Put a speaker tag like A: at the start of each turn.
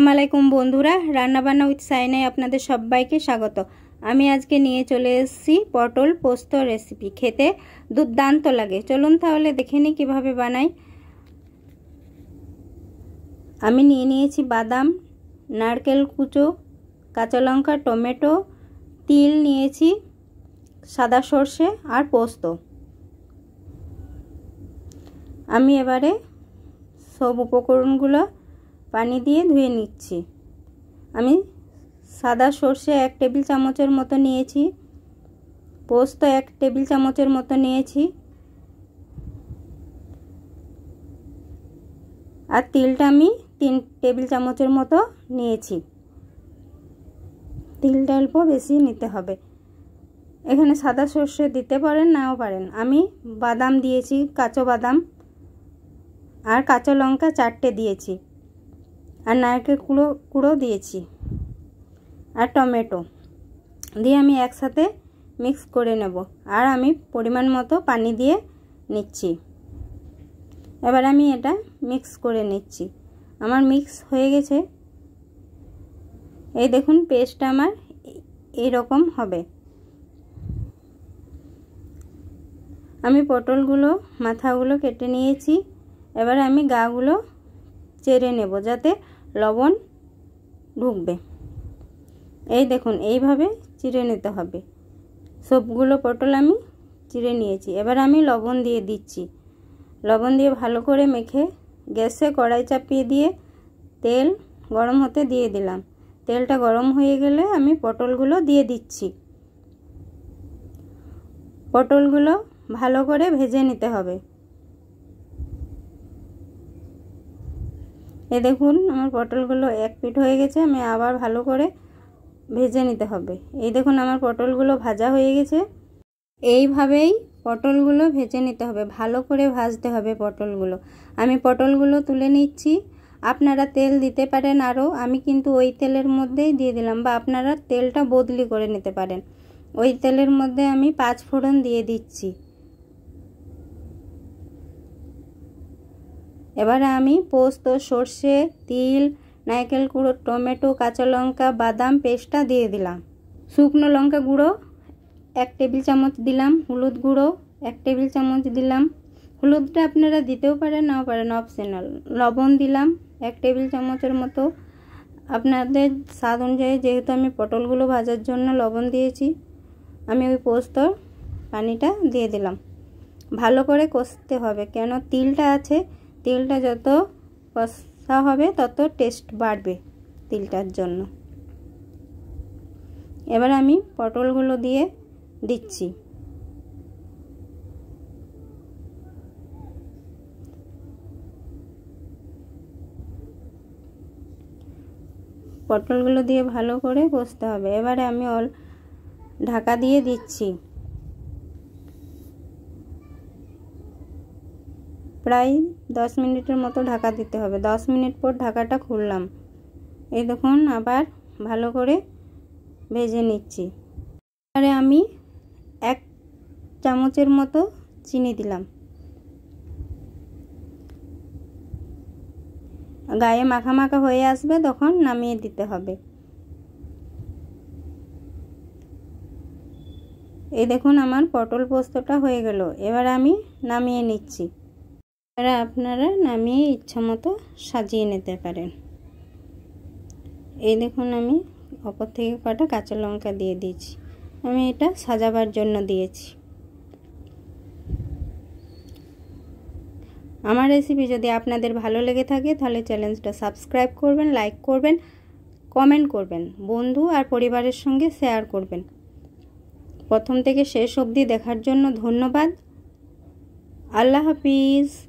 A: আলাইকুম বন্ধুরা রান্নাবান্না উইথ সাইনায় আপনাদের সবাইকে স্বাগত আমি আজকে নিয়ে চলে এসেছি পটল পোস্ত রেসিপি খেতে দুর্দান্ত লাগে চলুন তাহলে দেখে নিই কীভাবে বানাই আমি নিয়ে নিয়েছি বাদাম নারকেল কুচো কাঁচা লঙ্কা টমেটো তিল নিয়েছি সাদা সর্ষে আর পোস্ত আমি এবারে সব উপকরণগুলো পানি দিয়ে ধুয়ে নিচ্ছি আমি সাদা সর্ষে এক টেবিল চামচের মতো নিয়েছি পোস্ত এক টেবিল চামচের মতো নিয়েছি আর তিলটা আমি তিন টেবিল চামচের মতো নিয়েছি তিলটা অল্প বেশি নিতে হবে এখানে সাদা সর্ষে দিতে পারেন নাও পারেন আমি বাদাম দিয়েছি কাঁচো বাদাম আর কাঁচা লঙ্কা চারটে দিয়েছি আর নারকেল কুড়ো কুড়ো দিয়েছি আর টমেটো দিয়ে আমি একসাথে মিক্স করে নেব আর আমি পরিমাণ মতো পানি দিয়ে নিচ্ছি এবার আমি এটা মিক্স করে নিচ্ছি আমার মিক্স হয়ে গেছে এই দেখুন পেস্টটা আমার এরকম হবে আমি পটলগুলো মাথাগুলো কেটে নিয়েছি এবার আমি গাগুলো চেড়ে নেব যাতে লবণ ঢুকবে এই দেখুন এইভাবে চিড়ে নিতে হবে সবগুলো পটল আমি চিড়ে নিয়েছি এবার আমি লবণ দিয়ে দিচ্ছি লবণ দিয়ে ভালো করে মেখে গ্যাসে কড়াই চাপিয়ে দিয়ে তেল গরম হতে দিয়ে দিলাম তেলটা গরম হয়ে গেলে আমি পটলগুলো দিয়ে দিচ্ছি পটলগুলো ভালো করে ভেজে নিতে হবে এ দেখুন আমার পটলগুলো এক পিঠ হয়ে গেছে আমি আবার ভালো করে ভেজে নিতে হবে এই দেখুন আমার পটলগুলো ভাজা হয়ে গেছে এইভাবেই পটলগুলো ভেজে নিতে হবে ভালো করে ভাজতে হবে পটলগুলো আমি পটলগুলো তুলে নিচ্ছি আপনারা তেল দিতে পারেন আরও আমি কিন্তু ওই তেলের মধ্যেই দিয়ে দিলাম বা আপনারা তেলটা বদলি করে নিতে পারেন ওই তেলের মধ্যে আমি পাঁচ ফোড়ন দিয়ে দিচ্ছি এবারে আমি পোস্ত সর্ষে তিল নারকেল গুঁড়ো টমেটো কাঁচা লঙ্কা বাদাম পেস্টটা দিয়ে দিলাম শুকনো লঙ্কা গুঁড়ো এক টেবিল চামচ দিলাম হলুদ গুঁড়ো এক টেবিল চামচ দিলাম হলুদটা আপনারা দিতেও পারেন নাও পারেন অপশনাল লবণ দিলাম এক টেবিল চামচের মতো আপনাদের স্বাদ অনুযায়ী যেহেতু আমি পটলগুলো ভাজার জন্য লবণ দিয়েছি আমি ওই পোস্তর পানিটা দিয়ে দিলাম ভালো করে কষতে হবে কেন তিলটা আছে তেলটা যত কষা হবে তত টেস্ট বাড়বে তিলটার জন্য এবার আমি পটলগুলো দিয়ে দিচ্ছি পটলগুলো দিয়ে ভালো করে কষতে হবে এবারে আমি অল ঢাকা দিয়ে দিচ্ছি প্রায় 10 মিনিটের মতো ঢাকা দিতে হবে 10 মিনিট পর ঢাকাটা খুললাম এই দেখুন আবার ভালো করে ভেজে নিচ্ছি এবারে আমি এক চামচের মতো চিনি দিলাম গায়ে মাখা মাখা হয়ে আসবে তখন নামিয়ে দিতে হবে এই দেখুন আমার পটল পোস্তটা হয়ে গেল এবার আমি নামিয়ে নিচ্ছি এরা আপনারা নামিয়ে ইচ্ছা মতো সাজিয়ে নিতে পারেন এই দেখুন আমি অপর থেকে কটা কাঁচা লঙ্কা দিয়ে দিয়েছি আমি এটা সাজাবার জন্য দিয়েছি আমার রেসিপি যদি আপনাদের ভালো লেগে থাকে তাহলে চ্যানেলটা সাবস্ক্রাইব করবেন লাইক করবেন কমেন্ট করবেন বন্ধু আর পরিবারের সঙ্গে শেয়ার করবেন প্রথম থেকে শেষ অবধি দেখার জন্য ধন্যবাদ আল্লাহ হাফিজ